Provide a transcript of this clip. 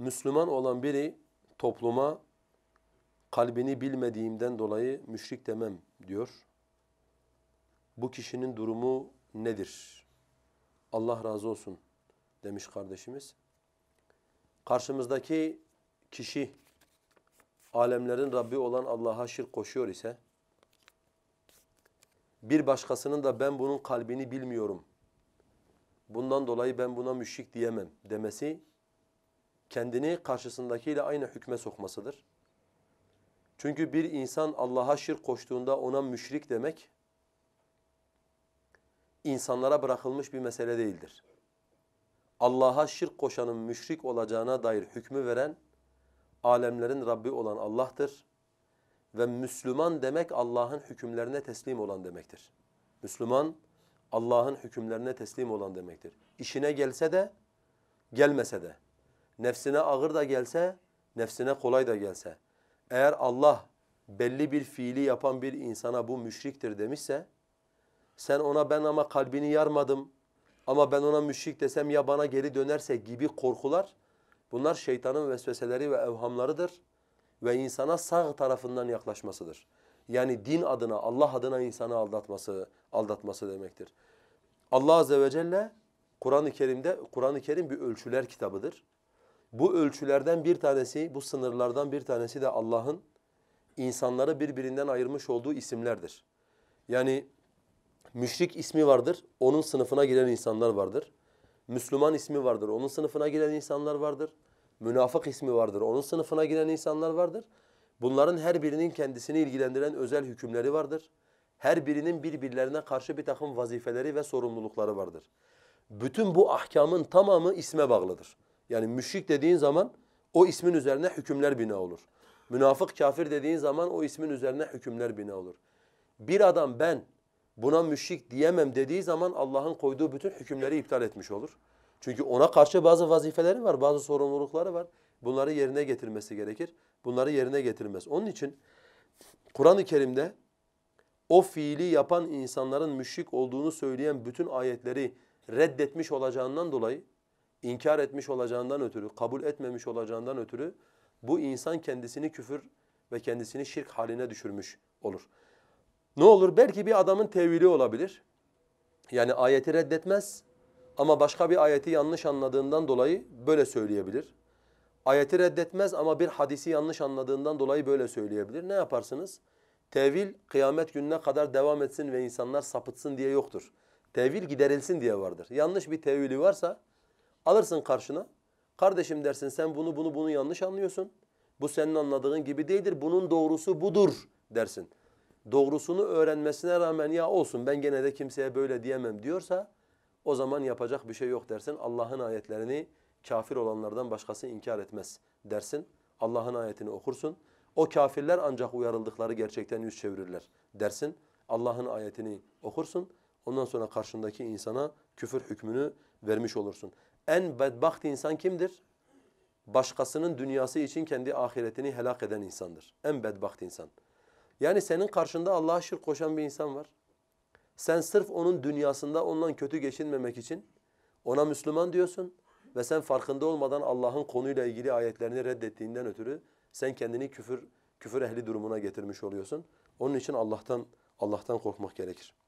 Müslüman olan biri topluma kalbini bilmediğimden dolayı müşrik demem diyor. Bu kişinin durumu nedir? Allah razı olsun demiş kardeşimiz. Karşımızdaki kişi alemlerin Rabbi olan Allah'a şirk koşuyor ise bir başkasının da ben bunun kalbini bilmiyorum. Bundan dolayı ben buna müşrik diyemem demesi kendini karşısındakiyle aynı hükme sokmasıdır. Çünkü bir insan Allah'a şirk koştuğunda ona müşrik demek insanlara bırakılmış bir mesele değildir. Allah'a şirk koşanın müşrik olacağına dair hükmü veren alemlerin Rabbi olan Allah'tır. Ve Müslüman demek Allah'ın hükümlerine teslim olan demektir. Müslüman Allah'ın hükümlerine teslim olan demektir. İşine gelse de gelmese de nefsine ağır da gelse, nefsine kolay da gelse. Eğer Allah belli bir fiili yapan bir insana bu müşriktir demişse, sen ona ben ama kalbini yarmadım ama ben ona müşrik desem ya bana geri dönerse gibi korkular, bunlar şeytanın vesveseleri ve evhamlarıdır ve insana sağ tarafından yaklaşmasıdır. Yani din adına, Allah adına insanı aldatması, aldatması demektir. Allah Azze ve Celle Kur'an-ı Kerim'de, Kur'an-ı Kerim bir ölçüler kitabıdır. Bu ölçülerden bir tanesi, bu sınırlardan bir tanesi de Allah'ın insanları birbirinden ayırmış olduğu isimlerdir. Yani müşrik ismi vardır, onun sınıfına giren insanlar vardır. Müslüman ismi vardır, onun sınıfına giren insanlar vardır. Münafık ismi vardır, onun sınıfına giren insanlar vardır. Bunların her birinin kendisini ilgilendiren özel hükümleri vardır. Her birinin birbirlerine karşı bir takım vazifeleri ve sorumlulukları vardır. Bütün bu ahkamın tamamı isme bağlıdır. Yani müşrik dediğin zaman o ismin üzerine hükümler bina olur. Münafık kafir dediğin zaman o ismin üzerine hükümler bina olur. Bir adam ben buna müşrik diyemem dediği zaman Allah'ın koyduğu bütün hükümleri iptal etmiş olur. Çünkü ona karşı bazı vazifeleri var, bazı sorumlulukları var. Bunları yerine getirmesi gerekir. Bunları yerine getirmez. Onun için Kur'an-ı Kerim'de o fiili yapan insanların müşrik olduğunu söyleyen bütün ayetleri reddetmiş olacağından dolayı inkar etmiş olacağından ötürü, kabul etmemiş olacağından ötürü bu insan kendisini küfür ve kendisini şirk haline düşürmüş olur. Ne olur? Belki bir adamın tevili olabilir. Yani ayeti reddetmez ama başka bir ayeti yanlış anladığından dolayı böyle söyleyebilir. Ayeti reddetmez ama bir hadisi yanlış anladığından dolayı böyle söyleyebilir. Ne yaparsınız? Tevil kıyamet gününe kadar devam etsin ve insanlar sapıtsın diye yoktur. Tevil giderilsin diye vardır. Yanlış bir tevili varsa Alırsın karşına. Kardeşim dersin sen bunu bunu bunu yanlış anlıyorsun. Bu senin anladığın gibi değildir. Bunun doğrusu budur dersin. Doğrusunu öğrenmesine rağmen ya olsun ben gene de kimseye böyle diyemem diyorsa o zaman yapacak bir şey yok dersin. Allah'ın ayetlerini kafir olanlardan başkası inkar etmez dersin. Allah'ın ayetini okursun. O kafirler ancak uyarıldıkları gerçekten yüz çevirirler dersin. Allah'ın ayetini okursun. Ondan sonra karşındaki insana küfür hükmünü vermiş olursun. En bedbaht insan kimdir? Başkasının dünyası için kendi ahiretini helak eden insandır. En bedbaht insan. Yani senin karşında Allah'a şirk koşan bir insan var. Sen sırf onun dünyasında ondan kötü geçinmemek için ona Müslüman diyorsun ve sen farkında olmadan Allah'ın konuyla ilgili ayetlerini reddettiğinden ötürü sen kendini küfür küfür ehli durumuna getirmiş oluyorsun. Onun için Allah'tan Allah'tan korkmak gerekir.